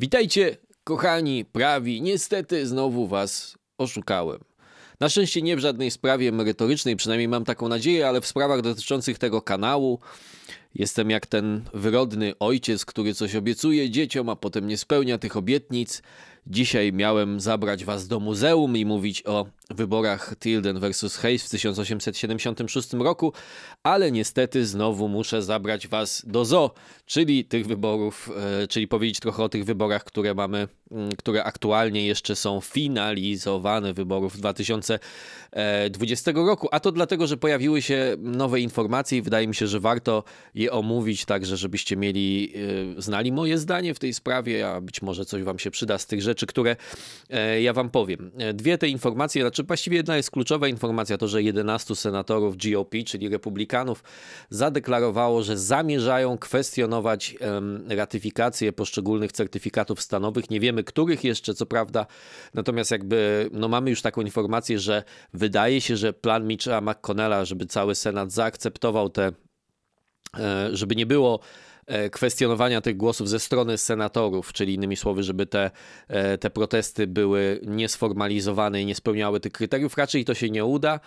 Witajcie, kochani prawi. Niestety znowu was oszukałem. Na szczęście nie w żadnej sprawie merytorycznej, przynajmniej mam taką nadzieję, ale w sprawach dotyczących tego kanału jestem jak ten wyrodny ojciec, który coś obiecuje dzieciom, a potem nie spełnia tych obietnic. Dzisiaj miałem zabrać was do muzeum i mówić o wyborach Tilden versus Hayes w 1876 roku, ale niestety znowu muszę zabrać was do zoo, czyli tych wyborów, e, czyli powiedzieć trochę o tych wyborach, które mamy, mm, które aktualnie jeszcze są finalizowane, wyborów 2020 e, roku, a to dlatego, że pojawiły się nowe informacje i wydaje mi się, że warto je omówić także, żebyście mieli, e, znali moje zdanie w tej sprawie, a być może coś wam się przyda z tych rzeczy, rzeczy, które e, ja wam powiem. E, dwie te informacje, znaczy właściwie jedna jest kluczowa informacja, to że 11 senatorów GOP, czyli republikanów, zadeklarowało, że zamierzają kwestionować ratyfikację poszczególnych certyfikatów stanowych. Nie wiemy, których jeszcze, co prawda, natomiast jakby no mamy już taką informację, że wydaje się, że plan Mitcha McConnella, żeby cały Senat zaakceptował te e, żeby nie było E, kwestionowania tych głosów ze strony senatorów, czyli innymi słowy, żeby te, e, te protesty były niesformalizowane i nie spełniały tych kryteriów. Raczej to się nie uda.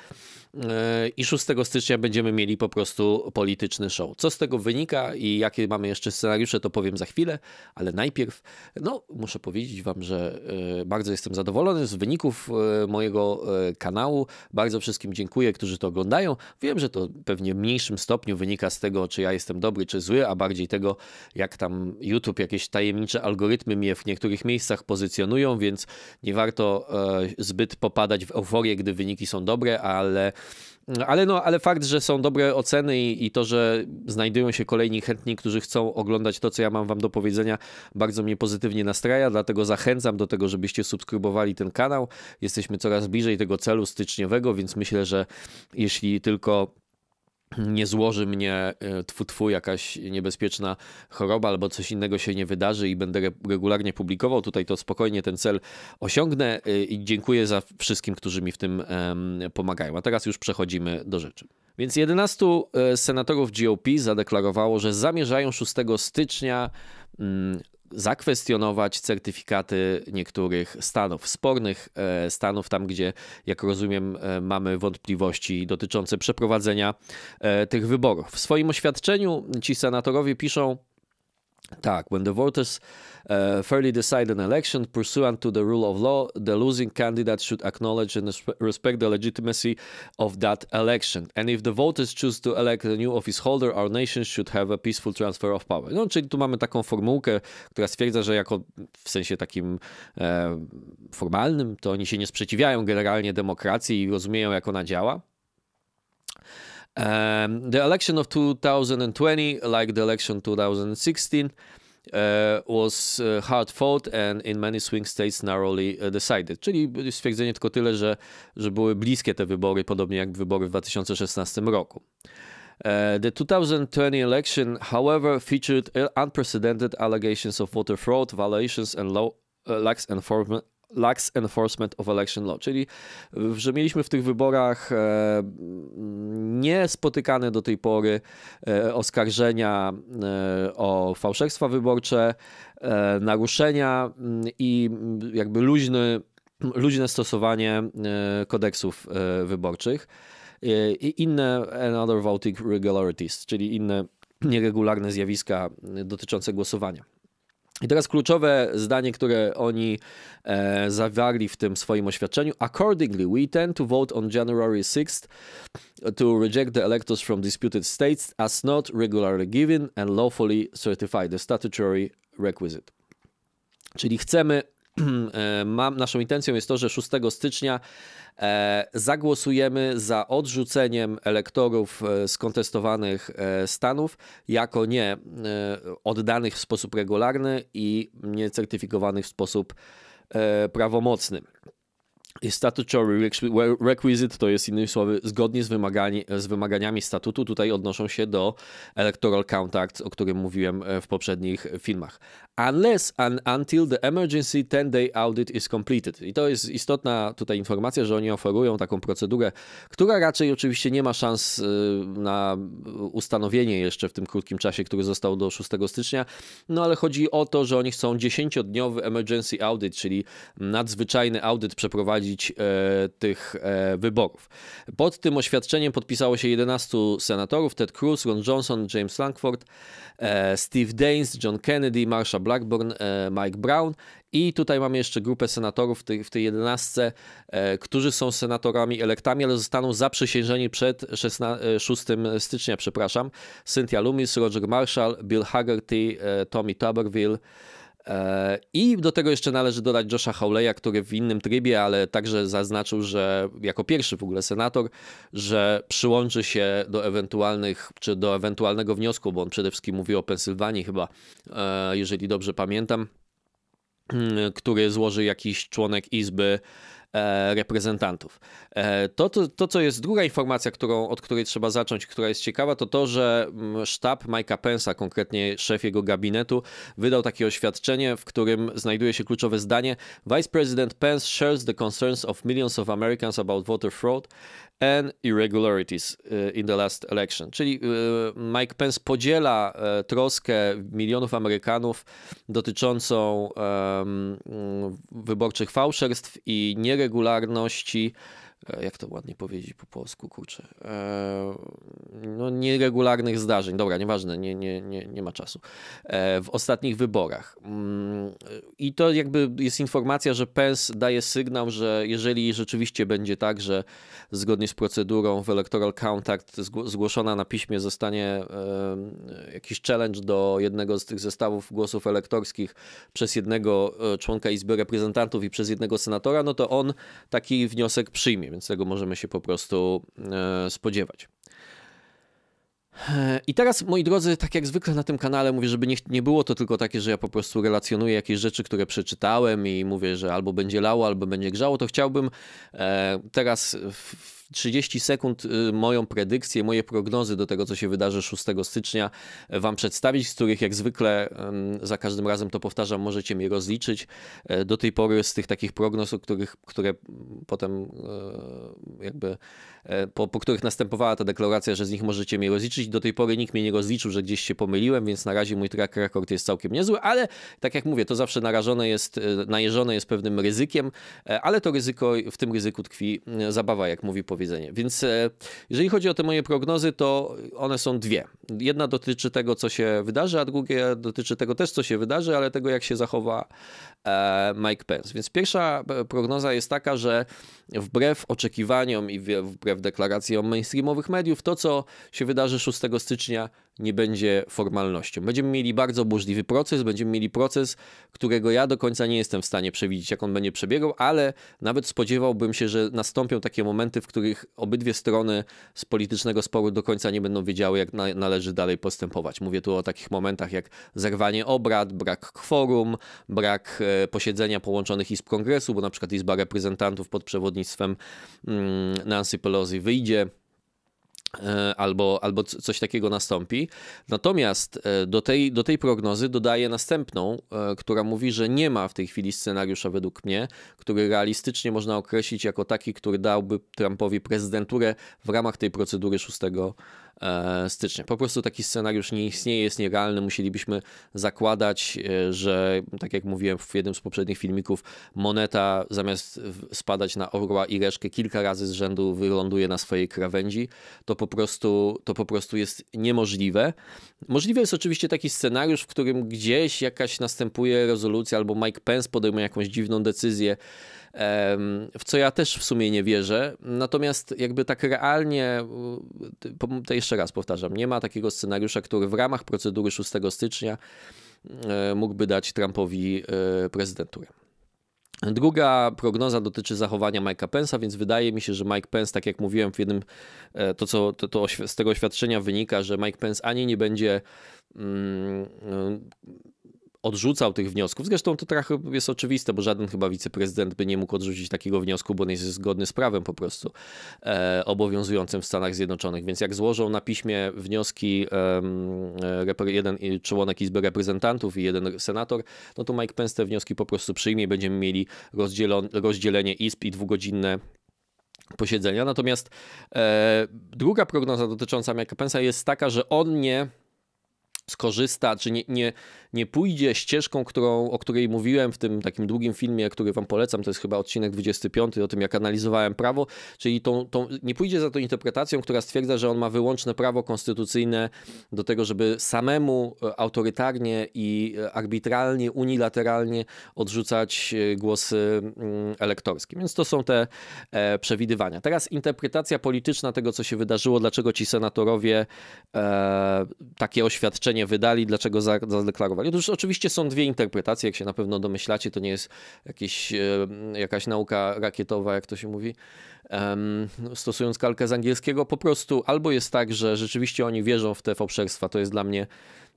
E, i 6 stycznia będziemy mieli po prostu polityczny show. Co z tego wynika i jakie mamy jeszcze scenariusze, to powiem za chwilę, ale najpierw, no, muszę powiedzieć Wam, że e, bardzo jestem zadowolony z wyników e, mojego kanału. Bardzo wszystkim dziękuję, którzy to oglądają. Wiem, że to pewnie w mniejszym stopniu wynika z tego, czy ja jestem dobry, czy zły, a bardziej tego, jak tam YouTube jakieś tajemnicze algorytmy mnie w niektórych miejscach pozycjonują, więc nie warto zbyt popadać w euforię, gdy wyniki są dobre, ale ale, no, ale fakt, że są dobre oceny i, i, to, że znajdują się kolejni chętni, którzy chcą oglądać to, co ja mam wam do powiedzenia, bardzo mnie pozytywnie nastraja, dlatego zachęcam do tego, żebyście subskrybowali ten kanał. Jesteśmy coraz bliżej tego celu styczniowego, więc myślę, że jeśli tylko nie złoży mnie e, tfu, tfu jakaś niebezpieczna choroba albo coś innego się nie wydarzy i będę regularnie publikował tutaj, to spokojnie ten cel osiągnę e, i dziękuję za wszystkim, którzy mi w tym pomagają. A teraz już przechodzimy do rzeczy. Więc 11 e, senatorów GOP zadeklarowało, że zamierzają 6 stycznia mm, zakwestionować certyfikaty niektórych stanów, spornych e, stanów, tam gdzie, jak rozumiem, e, mamy wątpliwości dotyczące przeprowadzenia e, tych wyborów. W swoim oświadczeniu ci senatorowie piszą, tak, when the voters uh, fairly decide an election pursuant to the rule of law, the losing candidate should acknowledge and respect the legitimacy of that election. And if the voters choose to elect a new office holder, our nation should have a peaceful transfer of power. No, czyli tu mamy taką formułkę, która stwierdza, że jako w sensie takim e, formalnym, to oni się nie sprzeciwiają generalnie demokracji i rozumieją, jak ona działa Um, the election of 2020, like the election 2016, uh, was uh, hard fought and in many swing states narrowly uh, decided. Czyli stwierdzenie tylko tyle, że, że były bliskie te wybory, podobnie jak wybory w 2016 roku. Uh, the 2020 election, however, featured unprecedented allegations of voter fraud, violations, and low, uh, lax enforcement, lax enforcement of election law, czyli że mieliśmy w tych wyborach e, niespotykane do tej pory e, oskarżenia e, o fałszerstwa wyborcze, naruszenia mm, i mm, jakby luźny, luźne stosowanie kodeksów wyborczych i inne another voting irregularities, czyli inne nieregularne zjawiska mm, dotyczące głosowania. I teraz kluczowe zdanie, które oni e, zawarli w tym swoim oświadczeniu. Accordingly, we intend to vote on January 6th to reject the electors from disputed states as not regularly given and lawfully certified, the statutory requisite. Czyli chcemy E, mam, naszą intencją jest to, że 6 stycznia e, zagłosujemy za odrzuceniem elektorów skontestowanych e, stanów jako nie oddanych w sposób regularny i niecertyfikowanych w sposób prawomocny. Statutory requisite to jest innymi słowy zgodnie z, wymagani, z wymaganiami statutu. Tutaj odnoszą się do electoral contracts, o którym mówiłem e, w poprzednich filmach. Unless and until the emergency 10-day audit is completed. I to jest istotna tutaj informacja, że oni oferują taką procedurę, która raczej oczywiście nie ma szans e, na ustanowienie jeszcze w tym krótkim czasie, który został do 6 stycznia. No ale chodzi o to, że oni chcą 10-dniowy emergency audit, czyli nadzwyczajny audyt przeprowadzić E, tych e, wyborów. Pod tym oświadczeniem podpisało się 11 senatorów: Ted Cruz, Ron Johnson, James Langford, e, Steve Daines, John Kennedy, Marsha Blackburn, Mike Brown i tutaj mamy jeszcze grupę senatorów w tej, w tej jedenastce, którzy są senatorami elektami, ale zostaną zaprzysiężeni przed 6 stycznia, przepraszam. Cynthia Loomis, Roger Marshall, Bill Haggerty, Tommy Tuberville, E, I do tego jeszcze należy dodać Josha Hawleya, który w innym trybie, ale także zaznaczył, że jako pierwszy w ogóle senator, że przyłączy się do ewentualnych, czy do ewentualnego wniosku, bo on przede wszystkim mówił o Pensylwanii chyba, e, jeżeli dobrze pamiętam, mm, który złoży jakiś członek Izby E, reprezentantów. E, to, to, to, co jest druga informacja, którą, od której trzeba zacząć, która jest ciekawa, to to, że mm, sztab Mike'a Pence'a, konkretnie szef jego gabinetu, wydał takie oświadczenie, w którym znajduje się kluczowe zdanie Vice President Pence shares the concerns of millions of Americans about voter fraud and irregularities e, in the last election. Czyli Mike Pence podziela troskę milionów Amerykanów dotyczącą um, wyborczych fałszerstw i nierezygnacji regularności E, jak to ładnie powiedzieć po polsku, kurczę, e, no nieregularnych zdarzeń, dobra, nieważne, nie, nie, nie, nie ma czasu, e, w ostatnich wyborach. Mm, I to jakby jest informacja, że Pence daje sygnał, że jeżeli rzeczywiście będzie tak, że zgodnie z procedurą w Electoral Contact zgłoszona na piśmie zostanie jakiś challenge do jednego z tych zestawów głosów elektorskich przez jednego członka Izby Reprezentantów i przez jednego senatora, no to on taki wniosek przyjmie więc tego możemy się po prostu e, spodziewać. E, I teraz, moi drodzy, tak jak zwykle na tym kanale mówię, żeby nie, nie było to tylko takie, że ja po prostu relacjonuję jakieś rzeczy, które przeczytałem i mówię, że albo będzie lało, albo będzie grzało, to chciałbym e, teraz w 30 sekund y, moją predykcję, moje prognozy do tego, co się wydarzy 6 stycznia e, Wam przedstawić, z których jak zwykle za każdym razem to powtarzam, możecie mnie rozliczyć. E, do tej pory z tych takich prognoz, o których, które potem e, jakby, po, po których następowała ta deklaracja, że z nich możecie mnie rozliczyć, do tej pory nikt mnie nie rozliczył, że gdzieś się pomyliłem, więc na razie mój track record jest całkiem niezły, ale tak jak mówię, to zawsze narażone jest, najeżone jest pewnym ryzykiem, ale to ryzyko, w tym ryzyku tkwi zabawa, jak mówi powiedzenie powiedzenie. Więc e, jeżeli chodzi o te moje prognozy, to one są dwie. Jedna dotyczy tego, co się wydarzy, a drugie dotyczy tego też, co się wydarzy, ale tego, jak się zachowa e, Mike Pence. Więc pierwsza e, prognoza jest taka, że wbrew oczekiwaniom i wbrew deklaracjom mainstreamowych mediów, to, co się wydarzy 6 stycznia, nie będzie formalnością. Będziemy mieli bardzo burzliwy proces, będziemy mieli proces, którego ja do końca nie jestem w stanie przewidzieć, jak on będzie przebiegał, ale nawet spodziewałbym się, że nastąpią takie momenty, w których których obydwie strony z politycznego sporu do końca nie będą wiedziały, jak na, należy dalej postępować. Mówię tu o takich momentach jak zerwanie obrad, brak kworum, brak e, posiedzenia połączonych izb kongresu, bo na przykład Izba Reprezentantów pod przewodnictwem mm, Nancy Pelosi wyjdzie E, albo, albo coś takiego nastąpi. Natomiast e, do tej, do tej prognozy dodaję następną, e, która mówi, że nie ma w tej chwili scenariusza według mnie, który realistycznie można określić jako taki, który dałby Trumpowi prezydenturę w ramach tej procedury szóstego E, stycznia. Po prostu taki scenariusz nie istnieje, jest nierealny. Musielibyśmy zakładać, e, że tak jak mówiłem w jednym z poprzednich filmików, moneta zamiast spadać na orła i reszkę kilka razy z rzędu wyląduje na swojej krawędzi. To po prostu, to po prostu jest niemożliwe. Możliwy jest oczywiście taki scenariusz, w którym gdzieś jakaś następuje rezolucja albo Mike Pence podejmuje jakąś dziwną decyzję, w co ja też w sumie nie wierzę. Natomiast jakby tak realnie, to jeszcze raz powtarzam, nie ma takiego scenariusza, który w ramach procedury 6 stycznia e, mógłby dać Trumpowi e, prezydenturę. Druga prognoza dotyczy zachowania Mike'a Pence'a, więc wydaje mi się, że Mike Pence, tak jak mówiłem w jednym, e, to co to, to z tego oświadczenia wynika, że Mike Pence ani nie będzie mm, odrzucał tych wniosków. Zresztą to trochę jest oczywiste, bo żaden chyba wiceprezydent by nie mógł odrzucić takiego wniosku, bo nie jest zgodny z prawem po prostu e, obowiązującym w Stanach Zjednoczonych. Więc jak złożą na piśmie wnioski e, jeden członek Izby Reprezentantów i jeden senator, no to Mike Pence te wnioski po prostu przyjmie. i Będziemy mieli rozdzielenie izb i dwugodzinne posiedzenia. Natomiast e, druga prognoza dotycząca Mike'a Pence'a jest taka, że on nie skorzysta, czy nie, nie, nie pójdzie ścieżką, którą, o której mówiłem w tym takim długim filmie, który wam polecam, to jest chyba odcinek 25 o tym, jak analizowałem prawo, czyli tą, tą, nie pójdzie za tą interpretacją, która stwierdza, że on ma wyłączne prawo konstytucyjne do tego, żeby samemu e, autorytarnie i e, arbitralnie, unilateralnie odrzucać e, głosy mm, elektorskie. Więc to są te przewidywania. Teraz interpretacja polityczna tego, co się wydarzyło, dlaczego ci senatorowie e, takie oświadczenie nie wydali, dlaczego zadeklarowali. Otóż oczywiście są dwie interpretacje, jak się na pewno domyślacie, to nie jest jakieś, jakaś nauka rakietowa, jak to się mówi, stosując kalkę z angielskiego. Po prostu albo jest tak, że rzeczywiście oni wierzą w te fałszerstwa, to jest dla mnie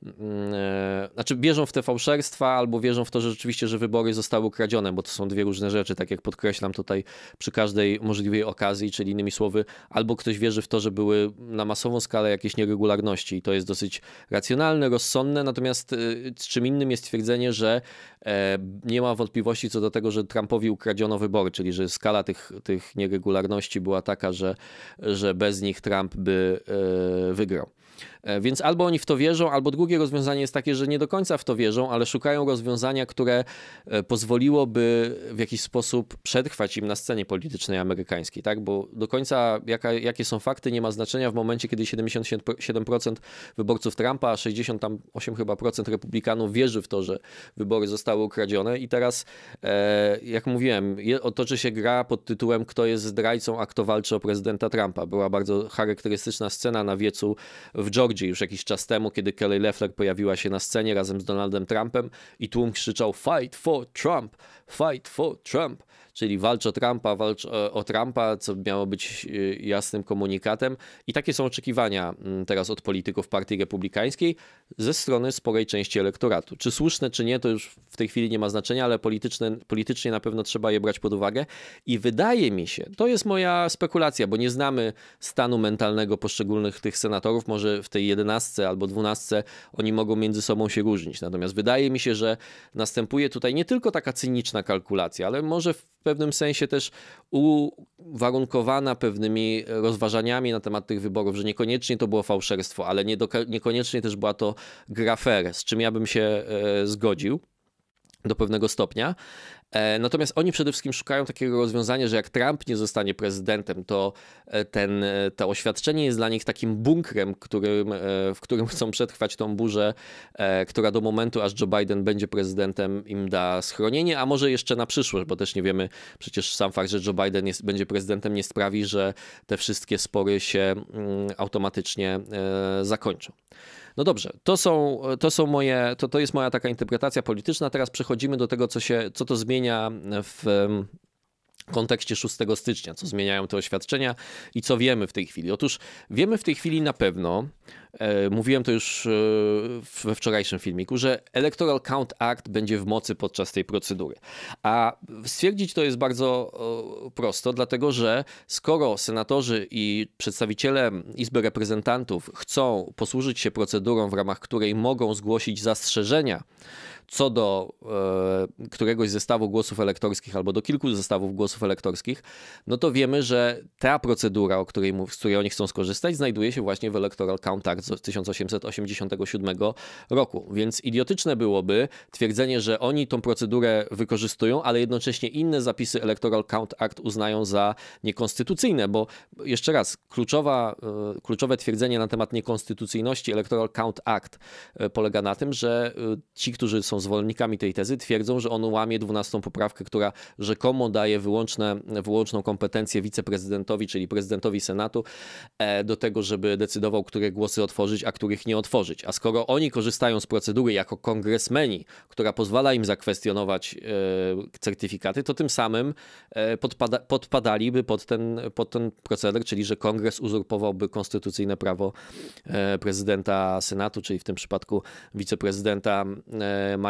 Mm, e, znaczy wierzą w te fałszerstwa albo wierzą w to, że rzeczywiście, że wybory zostały ukradzione, bo to są dwie różne rzeczy, tak jak podkreślam tutaj przy każdej możliwej okazji, czyli innymi słowy, albo ktoś wierzy w to, że były na masową skalę jakieś nieregularności i to jest dosyć racjonalne, rozsądne, natomiast e, czym innym jest twierdzenie, że e, nie ma wątpliwości co do tego, że Trumpowi ukradziono wybory, czyli że skala tych, tych nieregularności była taka, że, że bez nich Trump by wygrał. E, więc albo oni w to wierzą, albo drugie rozwiązanie jest takie, że nie do końca w to wierzą, ale szukają rozwiązania, które e, pozwoliłoby w jakiś sposób przetrwać im na scenie politycznej amerykańskiej, tak? Bo do końca jaka, jakie są fakty nie ma znaczenia w momencie, kiedy 77% wyborców Trumpa, a 68 chyba procent republikanów wierzy w to, że wybory zostały ukradzione i teraz, e, jak mówiłem, otoczy się gra pod tytułem kto jest zdrajcą, a kto walczy o prezydenta Trumpa. Była bardzo charakterystyczna scena na wiecu w w Georgii już jakiś czas temu, kiedy Kelly Leffler pojawiła się na scenie razem z Donaldem Trumpem i tłum krzyczał Fight for Trump! Fight for Trump! Czyli walcz o Trumpa, walcz o Trumpa, co miało być y, jasnym komunikatem. I takie są oczekiwania mm, teraz od polityków Partii Republikańskiej ze strony sporej części elektoratu. Czy słuszne, czy nie, to już w tej chwili nie ma znaczenia, ale polityczne, politycznie na pewno trzeba je brać pod uwagę. I wydaje mi się, to jest moja spekulacja, bo nie znamy stanu mentalnego poszczególnych tych senatorów, może w tej jedenastce albo dwunastce oni mogą między sobą się różnić. Natomiast wydaje mi się, że następuje tutaj nie tylko taka cyniczna kalkulacja, ale może w pewnym sensie też uwarunkowana pewnymi rozważaniami na temat tych wyborów, że niekoniecznie to było fałszerstwo, ale nie do, niekoniecznie też była to gra z czym ja bym się e, zgodził do pewnego stopnia. E, natomiast oni przede wszystkim szukają takiego rozwiązania, że jak Trump nie zostanie prezydentem, to e, ten, e, to oświadczenie jest dla nich takim bunkrem, którym, w którym chcą przetrwać tą burzę, która do momentu, aż Joe Biden będzie prezydentem, im da schronienie, a może jeszcze na przyszłość, bo też nie wiemy, przecież sam fakt, że Joe Biden jest, będzie prezydentem nie sprawi, że te wszystkie spory się mm, automatycznie zakończą. No dobrze, to są, to są moje, to, to jest moja taka interpretacja polityczna. Teraz przechodzimy do tego, co, się, co to zmienia w kontekście 6 stycznia, co zmieniają te oświadczenia i co wiemy w tej chwili. Otóż wiemy w tej chwili na pewno, e, mówiłem to już e, we wczorajszym filmiku, że Electoral Count Act będzie w mocy podczas tej procedury. A stwierdzić to jest bardzo prosto, dlatego że skoro senatorzy i przedstawiciele Izby Reprezentantów chcą posłużyć się procedurą, w ramach której mogą zgłosić zastrzeżenia co do e, któregoś zestawu głosów elektorskich albo do kilku zestawów głosów elektorskich, no to wiemy, że ta procedura, o której, z której oni chcą skorzystać, znajduje się właśnie w Electoral Count Act z 1887 roku. Więc idiotyczne byłoby twierdzenie, że oni tą procedurę wykorzystują, ale jednocześnie inne zapisy Electoral Count Act uznają za niekonstytucyjne, bo jeszcze raz, kluczowa, e, kluczowe twierdzenie na temat niekonstytucyjności Electoral Count Act e, polega na tym, że e, ci, którzy są zwolennikami tej tezy, twierdzą, że on łamie 12 poprawkę, która rzekomo daje wyłączne, wyłączną kompetencję wiceprezydentowi, czyli prezydentowi Senatu, e, do tego, żeby decydował, które głosy otworzyć, a których nie otworzyć. A skoro oni korzystają z procedury jako kongresmeni, która pozwala im zakwestionować e, certyfikaty, to tym samym e, podpada, podpadaliby pod ten, pod ten proceder, czyli że kongres uzurpowałby konstytucyjne prawo prezydenta Senatu, czyli w tym przypadku wiceprezydenta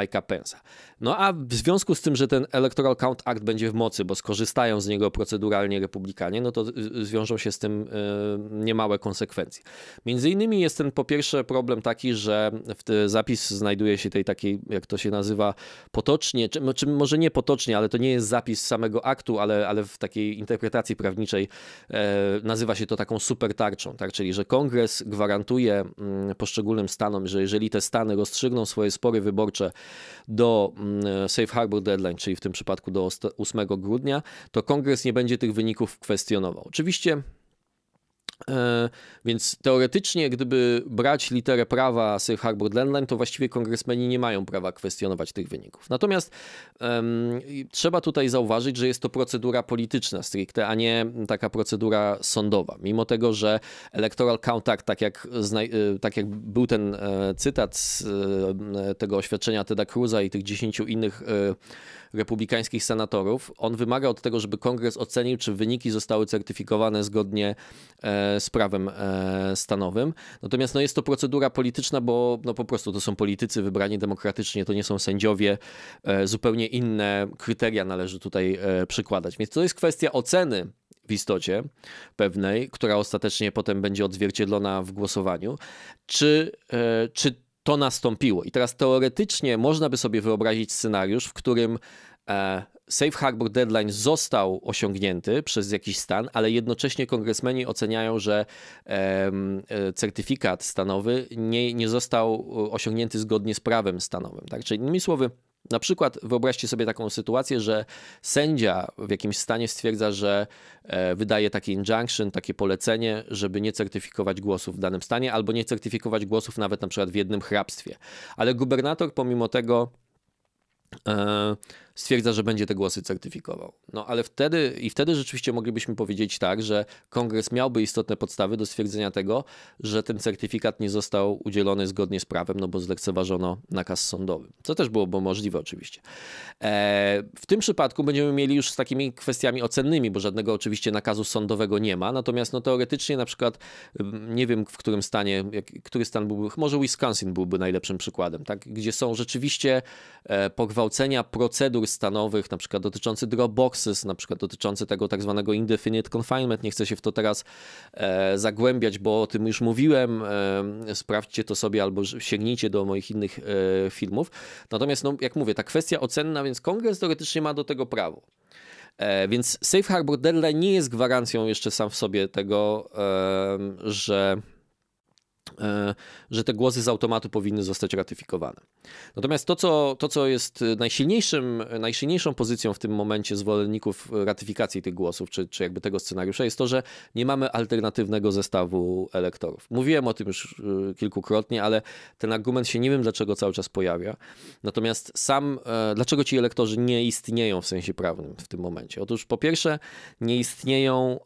Mike'a Pence'a. No a w związku z tym, że ten Electoral Count Act będzie w mocy, bo skorzystają z niego proceduralnie republikanie, no to zwiążą się z tym e, niemałe konsekwencje. Między innymi jest ten po pierwsze problem taki, że w zapis znajduje się tej takiej, jak to się nazywa, potocznie, czy, czy może nie potocznie, ale to nie jest zapis samego aktu, ale, ale w takiej interpretacji prawniczej e, nazywa się to taką super tarczą, tak? czyli że kongres gwarantuje mm, poszczególnym stanom, że jeżeli te stany rozstrzygną swoje spory wyborcze do mm, Safe Harbor Deadline, czyli w tym przypadku do 8 grudnia, to kongres nie będzie tych wyników kwestionował. Oczywiście E, więc teoretycznie, gdyby brać literę prawa Safe Harbor Landline, to właściwie kongresmeni nie mają prawa kwestionować tych wyników. Natomiast um, trzeba tutaj zauważyć, że jest to procedura polityczna stricte, a nie taka procedura sądowa. Mimo tego, że Electoral Count Act, tak jak, e, tak jak był ten e, cytat z tego oświadczenia Teda Cruza i tych dziesięciu innych republikańskich senatorów. On wymaga od tego, żeby kongres ocenił, czy wyniki zostały certyfikowane zgodnie e, z prawem e, stanowym. Natomiast no, jest to procedura polityczna, bo no, po prostu to są politycy wybrani demokratycznie, to nie są sędziowie. E, zupełnie inne kryteria należy tutaj przykładać. Więc to jest kwestia oceny w istocie pewnej, która ostatecznie potem będzie odzwierciedlona w głosowaniu. Czy, czy to nastąpiło. I teraz teoretycznie można by sobie wyobrazić scenariusz, w którym e, Safe Harbor Deadline został osiągnięty przez jakiś stan, ale jednocześnie kongresmeni oceniają, że e, certyfikat stanowy nie, nie został e, osiągnięty zgodnie z prawem stanowym. Tak? Czyli innymi słowy, na przykład wyobraźcie sobie taką sytuację, że sędzia w jakimś stanie stwierdza, że e, wydaje takie injunction, takie polecenie, żeby nie certyfikować głosów w danym stanie albo nie certyfikować głosów nawet na przykład w jednym hrabstwie. Ale gubernator pomimo tego. Yy, stwierdza, że będzie te głosy certyfikował. No ale wtedy i wtedy rzeczywiście moglibyśmy powiedzieć tak, że kongres miałby istotne podstawy do stwierdzenia tego, że ten certyfikat nie został udzielony zgodnie z prawem, no bo zlekceważono nakaz sądowy. Co też byłoby możliwe oczywiście. E, w tym przypadku będziemy mieli już z takimi kwestiami ocennymi, bo żadnego oczywiście nakazu sądowego nie ma, natomiast no teoretycznie na przykład nie wiem w którym stanie, jak, który stan byłby, może Wisconsin byłby najlepszym przykładem, tak? gdzie są rzeczywiście e, pogwałcenia procedur stanowych, na przykład dotyczący dropboxes, na przykład dotyczący tego tak zwanego indefinite confinement. Nie chcę się w to teraz e, zagłębiać, bo o tym już mówiłem. E, sprawdźcie to sobie albo sięgnijcie do moich innych e, filmów. Natomiast, no, jak mówię, ta kwestia ocenna, więc kongres teoretycznie ma do tego prawo. E, więc Safe Harbor Deadline nie jest gwarancją jeszcze sam w sobie tego, e, że E, że te głosy z automatu powinny zostać ratyfikowane. Natomiast to, co, to, co jest e, najsilniejszym, e, najsilniejszą pozycją w tym momencie zwolenników ratyfikacji tych głosów, czy, czy jakby tego scenariusza, jest to, że nie mamy alternatywnego zestawu elektorów. Mówiłem o tym już kilkukrotnie, ale ten argument się nie wiem dlaczego cały czas pojawia. Natomiast sam, dlaczego ci elektorzy nie istnieją w sensie prawnym w tym momencie? Otóż po pierwsze, nie istnieją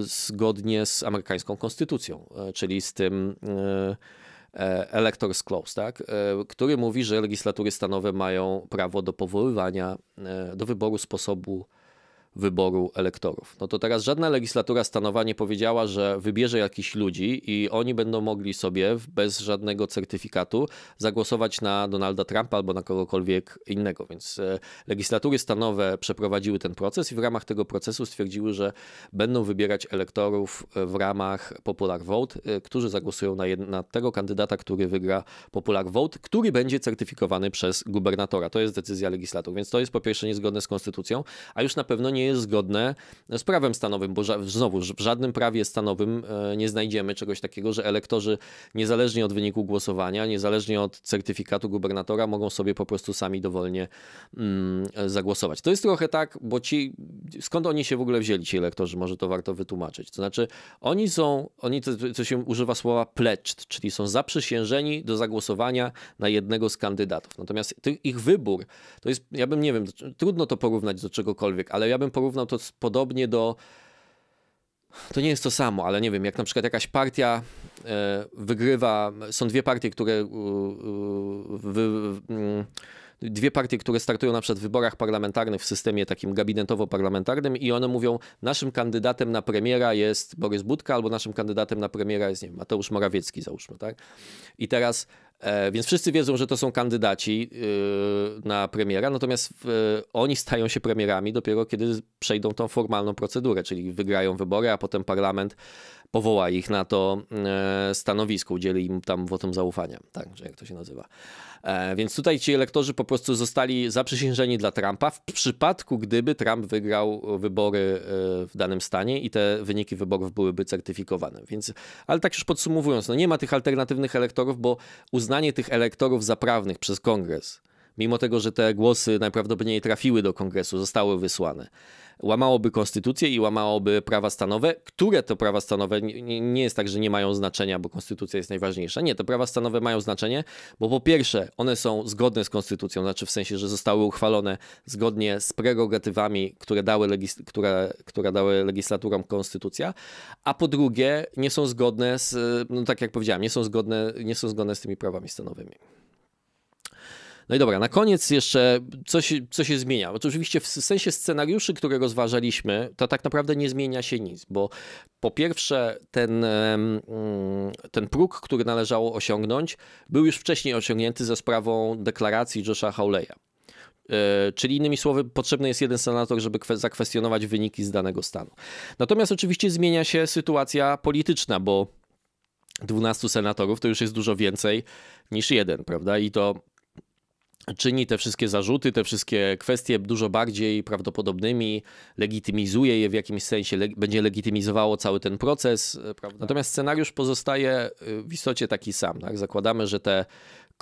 zgodnie z amerykańską konstytucją, czyli z tym E, e, Electors Clause, tak, e, który mówi, że legislatury stanowe mają prawo do powoływania, do wyboru sposobu wyboru elektorów. No to teraz żadna legislatura stanowa nie powiedziała, że wybierze jakichś ludzi i oni będą mogli sobie bez żadnego certyfikatu zagłosować na Donalda Trumpa albo na kogokolwiek innego. Więc e, legislatury stanowe przeprowadziły ten proces i w ramach tego procesu stwierdziły, że będą wybierać elektorów e, w ramach Popular Vote, e, którzy zagłosują na, na tego kandydata, który wygra Popular Vote, który będzie certyfikowany przez gubernatora. To jest decyzja legislatur. Więc to jest po pierwsze niezgodne z konstytucją, a już na pewno nie nie jest zgodne z prawem stanowym, bo ża- znowu w żadnym prawie stanowym e, nie znajdziemy czegoś takiego, że elektorzy niezależnie od wyniku głosowania, niezależnie od certyfikatu gubernatora mogą sobie po prostu sami dowolnie mm, zagłosować. To jest trochę tak, bo ci, skąd oni się w ogóle wzięli, ci elektorzy, może to warto wytłumaczyć. To znaczy oni są, oni, co się używa słowa pledged, czyli są zaprzysiężeni do zagłosowania na jednego z kandydatów. Natomiast ich wybór, to jest, ja bym nie wiem, trudno to porównać do czegokolwiek, ale ja bym bym porównał to podobnie do. To nie jest to samo, ale nie wiem, jak na przykład jakaś partia e, wygrywa, są dwie partie, które wy, mm, dwie partie, które startują na przykład w wyborach parlamentarnych w systemie takim gabinetowo-parlamentarnym i one mówią, naszym kandydatem na premiera jest Borys Budka albo naszym kandydatem na premiera jest, nie wiem, Mateusz Morawiecki załóżmy, tak? I teraz E, więc wszyscy wiedzą, że to są kandydaci e, na premiera, natomiast e, oni stają się premierami dopiero kiedy przejdą tą formalną procedurę, czyli wygrają wybory, a potem parlament powoła ich na to stanowisko, udzieli im tam wotum zaufania, także jak to się nazywa. Więc tutaj ci elektorzy po prostu zostali zaprzysiężeni dla Trumpa w przypadku, gdyby Trump wygrał wybory w danym stanie i te wyniki wyborów byłyby certyfikowane. Więc, ale tak już podsumowując, no nie ma tych alternatywnych elektorów, bo uznano uznanie tych elektorów za prawnych przez kongres, mimo tego, że te głosy najprawdopodobniej trafiły do kongresu, zostały wysłane łamałoby konstytucję i łamałoby prawa stanowe, które to prawa stanowe nie, nie jest tak, że nie mają znaczenia, bo konstytucja jest najważniejsza. Nie, te prawa stanowe mają znaczenie, bo po pierwsze, one są zgodne z konstytucją, znaczy w sensie, że zostały uchwalone zgodnie z prerogatywami, które, dały legis- która która dały legislaturom konstytucja, a po drugie, nie są zgodne z, no tak jak powiedziałem, nie są zgodne, nie są zgodne z tymi prawami stanowymi. No i dobra, na koniec jeszcze coś, co się zmienia. oczywiście w sensie scenariuszy, które rozważaliśmy, to tak naprawdę nie zmienia się nic, bo po pierwsze ten, mm, ten próg, który należało osiągnąć, był już wcześniej osiągnięty za sprawą deklaracji Josha Hawleya. E, czyli innymi słowy, potrzebny jest jeden senator, żeby zakwestionować wyniki z danego stanu. Natomiast oczywiście zmienia się sytuacja polityczna, bo 12 senatorów to już jest dużo więcej niż jeden, prawda? I to czyni te wszystkie zarzuty, te wszystkie kwestie dużo bardziej prawdopodobnymi, legitymizuje je w jakimś sensie, le będzie legitymizowało cały ten proces. E, prawda? Natomiast scenariusz pozostaje y, w istocie taki sam. Tak? Zakładamy, że te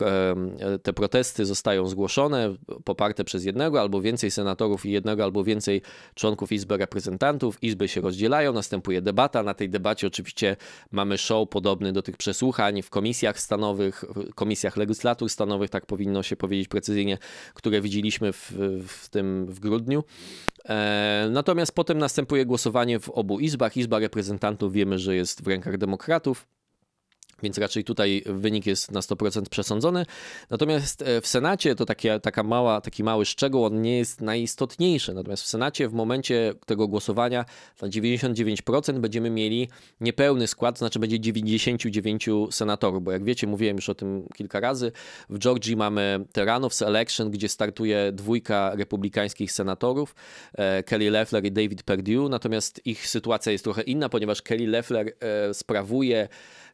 E, te protesty zostają zgłoszone, poparte przez jednego albo więcej senatorów i jednego albo więcej członków Izby Reprezentantów. Izby się rozdzielają, następuje debata. Na tej debacie oczywiście mamy show podobny do tych przesłuchań w komisjach stanowych, komisjach legislatur stanowych, tak powinno się powiedzieć precyzyjnie, które widzieliśmy w, w tym w grudniu. E, natomiast potem następuje głosowanie w obu izbach. Izba Reprezentantów wiemy, że jest w rękach demokratów więc raczej tutaj wynik jest na 100% przesądzony. Natomiast e, w Senacie to takie, taka mała, taki mały szczegół, on nie jest najistotniejszy. Natomiast w Senacie w momencie tego głosowania na 99% będziemy mieli niepełny skład, znaczy będzie 99 senatorów, bo jak wiecie, mówiłem już o tym kilka razy, w Georgii mamy Terranow's Election, gdzie startuje dwójka republikańskich senatorów, e, Kelly Leffler i David Perdue, natomiast ich sytuacja jest trochę inna, ponieważ Kelly Leffler e, sprawuje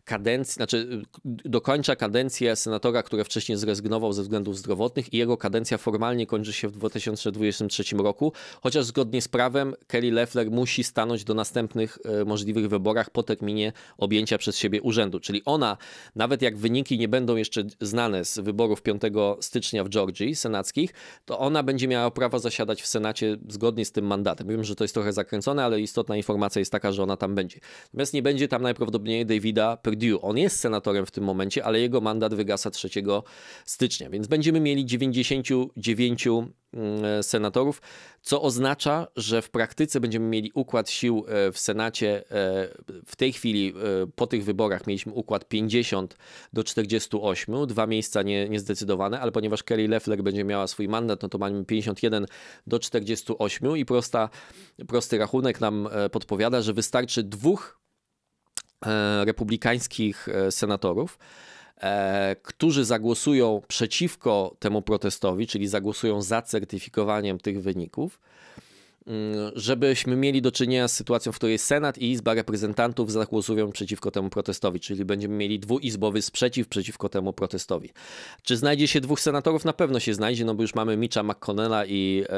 kadencji, znaczy y, dokończa kadencję senatora, który wcześniej zrezygnował ze względów zdrowotnych i jego kadencja formalnie kończy się w 2023 roku, chociaż zgodnie z prawem Kelly Leffler musi stanąć do następnych e, możliwych wyborach po terminie objęcia przez siebie urzędu. Czyli ona, nawet jak wyniki nie będą jeszcze znane z wyborów 5 stycznia w Georgii senackich, to ona będzie miała prawo zasiadać w Senacie zgodnie z tym mandatem. Wiem, że to jest trochę zakręcone, ale istotna informacja jest taka, że ona tam będzie. Natomiast nie będzie tam najprawdopodobniej Davida Pr Perdue. On jest senatorem w tym momencie, ale jego mandat wygasa 3 stycznia, więc będziemy mieli 99 mm, senatorów, co oznacza, że w praktyce będziemy mieli układ sił e, w Senacie. E, w tej chwili e, po tych wyborach mieliśmy układ 50 do 48, dwa miejsca nie, niezdecydowane, ale ponieważ Kelly Leffler będzie miała swój mandat, no to mamy 51 do 48 i prosta, prosty rachunek nam podpowiada, że wystarczy dwóch E, republikańskich e, senatorów, e, którzy zagłosują przeciwko temu protestowi, czyli zagłosują za certyfikowaniem tych wyników, Mm, żebyśmy mieli do czynienia z sytuacją, w której Senat i Izba Reprezentantów zagłosują przeciwko temu protestowi, czyli będziemy mieli dwuizbowy sprzeciw przeciwko temu protestowi. Czy znajdzie się dwóch senatorów? Na pewno się znajdzie, no bo już mamy Mitcha McConnella i e,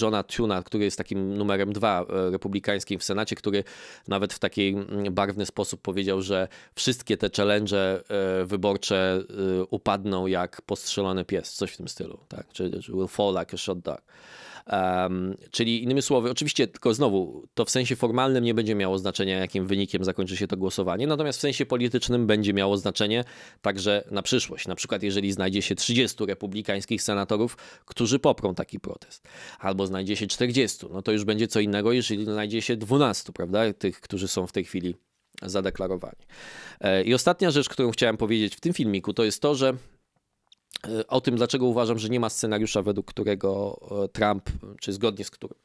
Johna Tuna, który jest takim numerem dwa e, republikańskim w Senacie, który nawet w taki mm, barwny sposób powiedział, że wszystkie te challenge e, wyborcze e, upadną jak postrzelony pies, coś w tym stylu, tak? will fall like a shot dog. Um, czyli innymi słowy, oczywiście tylko znowu, to w sensie formalnym nie będzie miało znaczenia, jakim wynikiem zakończy się to głosowanie, natomiast w sensie politycznym będzie miało znaczenie także na przyszłość. Na przykład, jeżeli znajdzie się 30 republikańskich senatorów, którzy poprą taki protest, albo znajdzie się 40, no to już będzie co innego, jeżeli znajdzie się 12, prawda, tych, którzy są w tej chwili zadeklarowani. E, I ostatnia rzecz, którą chciałem powiedzieć w tym filmiku, to jest to, że E, o tym, dlaczego uważam, że nie ma scenariusza, według którego e, Trump, czy zgodnie z którym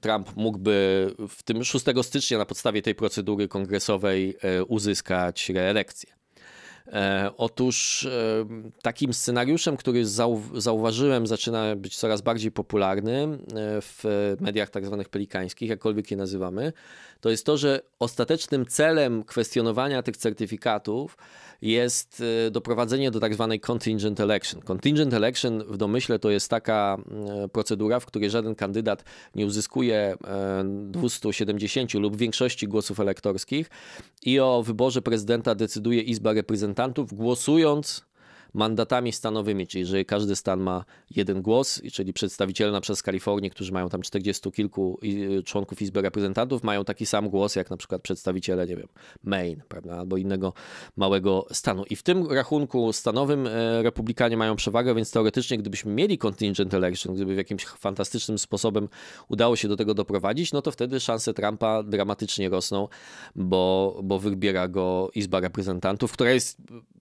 Trump mógłby w tym 6 stycznia na podstawie tej procedury kongresowej e, uzyskać reelekcję. E, otóż e, takim scenariuszem, który zauważyłem, zaczyna być coraz bardziej popularny e, w mediach tak zwanych pelikańskich, jakkolwiek je nazywamy, to jest to, że ostatecznym celem kwestionowania tych certyfikatów jest doprowadzenie do tak zwanej contingent election. Contingent election w domyśle to jest taka procedura, w której żaden kandydat nie uzyskuje 270 lub większości głosów elektorskich i o wyborze prezydenta decyduje Izba Reprezentantów reprezentantów, głosując mandatami stanowymi, czyli że każdy stan ma jeden głos, czyli przedstawiciele na przez Kalifornię, którzy mają tam 40 kilku y, członków Izby Reprezentantów, mają taki sam głos jak na przykład przedstawiciele, nie wiem, Maine, prawda, albo innego małego stanu. I w tym rachunku stanowym y, republikanie mają przewagę, więc teoretycznie gdybyśmy mieli contingent election, gdyby w jakimś fantastycznym sposobem udało się do tego doprowadzić, no to wtedy szanse Trumpa dramatycznie rosną, bo, bo wybiera go Izba Reprezentantów, która jest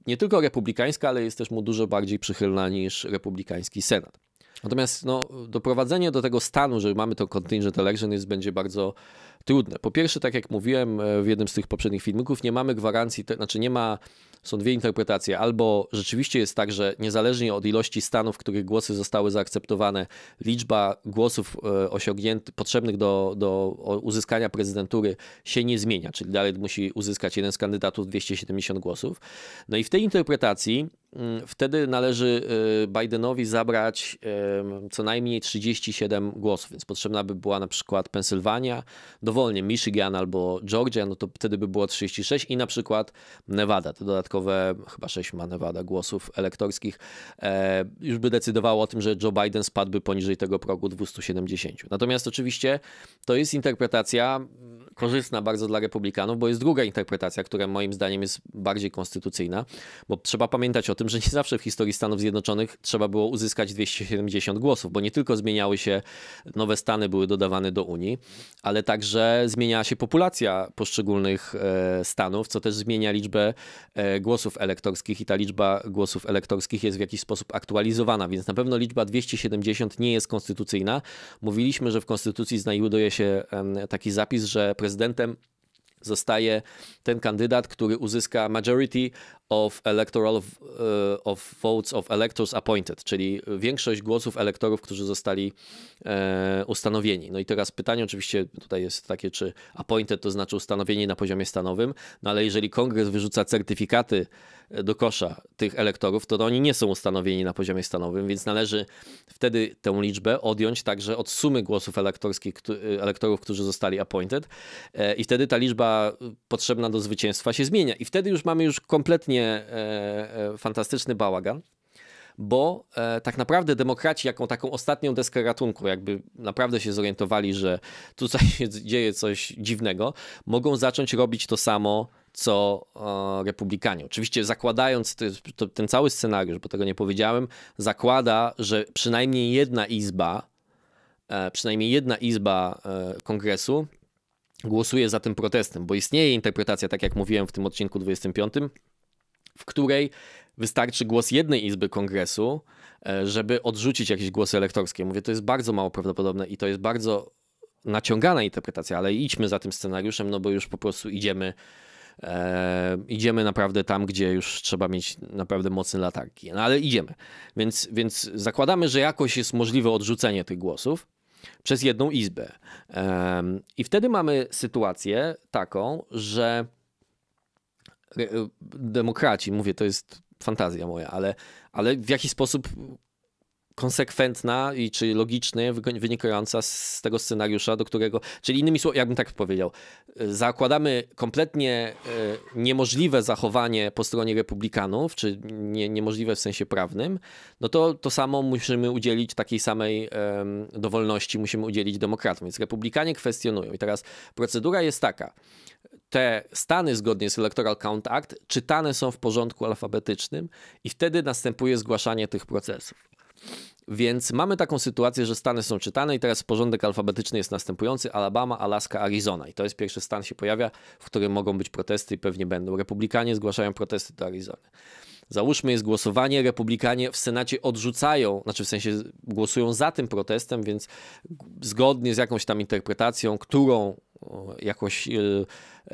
nie tylko republikańska, ale jest też też mu dużo bardziej przychylna niż republikański senat. Natomiast no, doprowadzenie do tego stanu, że mamy to contingent election, jest, będzie bardzo trudne. Po pierwsze, tak jak mówiłem e, w jednym z tych poprzednich filmików, nie mamy gwarancji, to znaczy nie ma, są dwie interpretacje. Albo rzeczywiście jest tak, że niezależnie od ilości stanów, w których głosy zostały zaakceptowane, liczba głosów e, osiągniętych, potrzebnych do, do uzyskania prezydentury się nie zmienia, czyli dalej musi uzyskać jeden z kandydatów 270 głosów. No i w tej interpretacji mm, wtedy należy e, Bidenowi zabrać co najmniej 37 głosów, więc potrzebna by była na przykład Pensylwania, do dowolnie Michigan albo Georgia, no to wtedy by było 36 i na przykład Nevada, te dodatkowe, chyba 6 ma Nevada głosów elektorskich, e, już by decydowało o tym, że Joe Biden spadłby poniżej tego progu 270. Natomiast oczywiście to jest interpretacja korzystna bardzo dla republikanów, bo jest druga interpretacja, która moim zdaniem jest bardziej konstytucyjna, bo trzeba pamiętać o tym, że nie zawsze w historii Stanów Zjednoczonych trzeba było uzyskać 270 głosów, bo nie tylko zmieniały się nowe stany, były dodawane do Unii, ale także zmieniała się populacja poszczególnych e, stanów, co też zmienia liczbę e, głosów elektorskich i ta liczba głosów elektorskich jest w jakiś sposób aktualizowana, więc na pewno liczba 270 nie jest konstytucyjna. Mówiliśmy, że w konstytucji znajduje się taki zapis, że prezydentem zostaje ten kandydat, który uzyska majority of electoral e, of votes of electors appointed, czyli większość głosów elektorów, którzy zostali e, ustanowieni. No i teraz pytanie oczywiście tutaj jest takie, czy appointed to znaczy ustanowienie na poziomie stanowym, no ale jeżeli kongres wyrzuca certyfikaty do kosza tych elektorów, to oni nie są ustanowieni na poziomie stanowym, więc należy wtedy tę liczbę odjąć także od sumy głosów elektorskich, elektorów, którzy zostali appointed e, i wtedy ta liczba potrzebna do zwycięstwa się zmienia i wtedy już mamy już kompletnie e, e, fantastyczny bałagan bo e, tak naprawdę demokraci jaką taką ostatnią deskę ratunku, jakby naprawdę się zorientowali, że tutaj się dzieje coś dziwnego, mogą zacząć robić to samo co e, republikanie. Oczywiście zakładając te, to, ten cały scenariusz, bo tego nie powiedziałem, zakłada, że przynajmniej jedna izba, e, przynajmniej jedna izba e, kongresu głosuje za tym protestem, bo istnieje interpretacja, tak jak mówiłem w tym odcinku 25, w której wystarczy głos jednej izby kongresu, e, żeby odrzucić jakieś głosy elektorskie. Mówię, to jest bardzo mało prawdopodobne i to jest bardzo naciągana interpretacja, ale idźmy za tym scenariuszem, no bo już po prostu idziemy, e, idziemy naprawdę tam, gdzie już trzeba mieć naprawdę mocne latarki. No ale idziemy. Więc, więc zakładamy, że jakoś jest możliwe odrzucenie tych głosów przez jedną izbę. E, I wtedy mamy sytuację taką, że e, e, demokraci, mówię, to jest fantazja moja, ale, ale w jaki sposób konsekwentna i czy logicznie wynikająca z tego scenariusza, do którego, czyli innymi słowy, jakbym tak powiedział, e, zakładamy kompletnie e, niemożliwe zachowanie po stronie republikanów, czy nie, niemożliwe w sensie prawnym, no to to samo musimy udzielić takiej samej dowolności, musimy udzielić demokratom. Więc republikanie kwestionują. I teraz procedura jest taka. Te stany zgodnie z Electoral Count Act czytane są w porządku alfabetycznym i wtedy następuje zgłaszanie tych procesów. Więc mamy taką sytuację, że stany są czytane i teraz porządek alfabetyczny jest następujący: Alabama, Alaska, Arizona. I to jest pierwszy stan się pojawia, w którym mogą być protesty i pewnie będą. Republikanie zgłaszają protesty do Arizony. Załóżmy jest głosowanie, republikanie w Senacie odrzucają, znaczy w sensie głosują za tym protestem, więc zgodnie z jakąś tam interpretacją, którą jakoś y,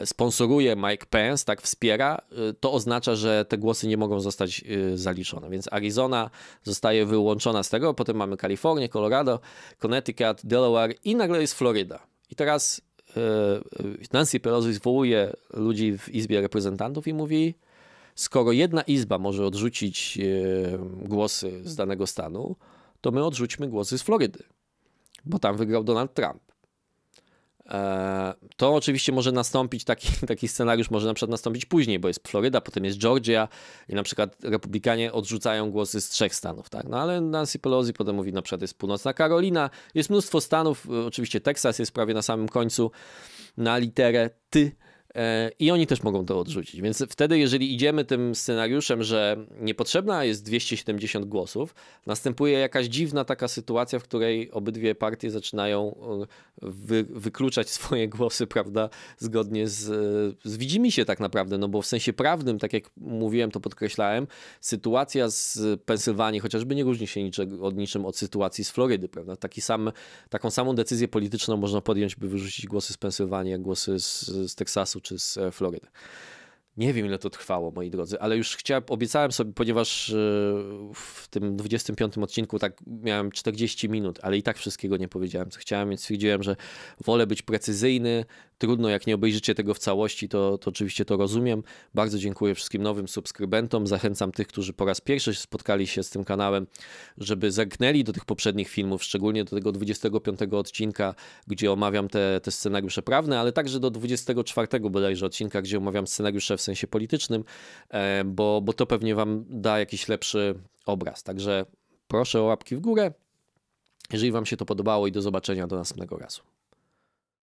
sponsoruje Mike Pence, tak wspiera, y, to oznacza, że te głosy nie mogą zostać y, zaliczone. Więc Arizona zostaje wyłączona z tego, potem mamy Kalifornię, Colorado, Connecticut, Delaware i nagle jest Floryda. I teraz Nancy Pelosi zwołuje ludzi w Izbie Reprezentantów i mówi, skoro jedna izba może odrzucić głosy z danego stanu, to my odrzućmy głosy z Florydy, bo tam wygrał Donald Trump. E, to oczywiście może nastąpić, taki, taki scenariusz może na przykład nastąpić później, bo jest Floryda, potem jest Georgia i na przykład republikanie odrzucają głosy z trzech stanów, tak? No ale Nancy Pelosi potem mówi, na przykład jest Północna Karolina, jest mnóstwo stanów, oczywiście Teksas jest prawie na samym końcu na literę ty, E, I oni też mogą to odrzucić. Więc wtedy, jeżeli idziemy tym scenariuszem, że niepotrzebna jest 270 głosów, następuje jakaś dziwna taka sytuacja, w której obydwie partie zaczynają e, wy, wykluczać swoje głosy, prawda, zgodnie z, e, z widzimy się tak naprawdę, no bo w sensie prawnym, tak jak mówiłem, to podkreślałem, sytuacja z Pensylwanii chociażby nie różni się niczego, od niczym od sytuacji z Florydy, prawda? Taki sam, taką samą decyzję polityczną można podjąć, by wyrzucić głosy z Pensylwanii, jak głosy z, z Teksasu czy z Florydy. Nie wiem, ile to trwało, moi drodzy, ale już chciałem, obiecałem sobie, ponieważ e, w tym 25 odcinku tak miałem 40 minut, ale i tak wszystkiego nie powiedziałem, co chciałem, więc stwierdziłem, że wolę być precyzyjny. Trudno, jak nie obejrzycie tego w całości, to, to oczywiście to rozumiem. Bardzo dziękuję wszystkim nowym subskrybentom. Zachęcam tych, którzy po raz pierwszy spotkali się z tym kanałem, żeby zerknęli do tych poprzednich filmów, szczególnie do tego 25 odcinka, gdzie omawiam te, te scenariusze prawne, ale także do 24 bodajże odcinka, gdzie omawiam scenariusze w sensie sensie politycznym, e, bo, bo to pewnie Wam da jakiś lepszy obraz. Także proszę o łapki w górę. Jeżeli Wam się to podobało i do zobaczenia do następnego razu.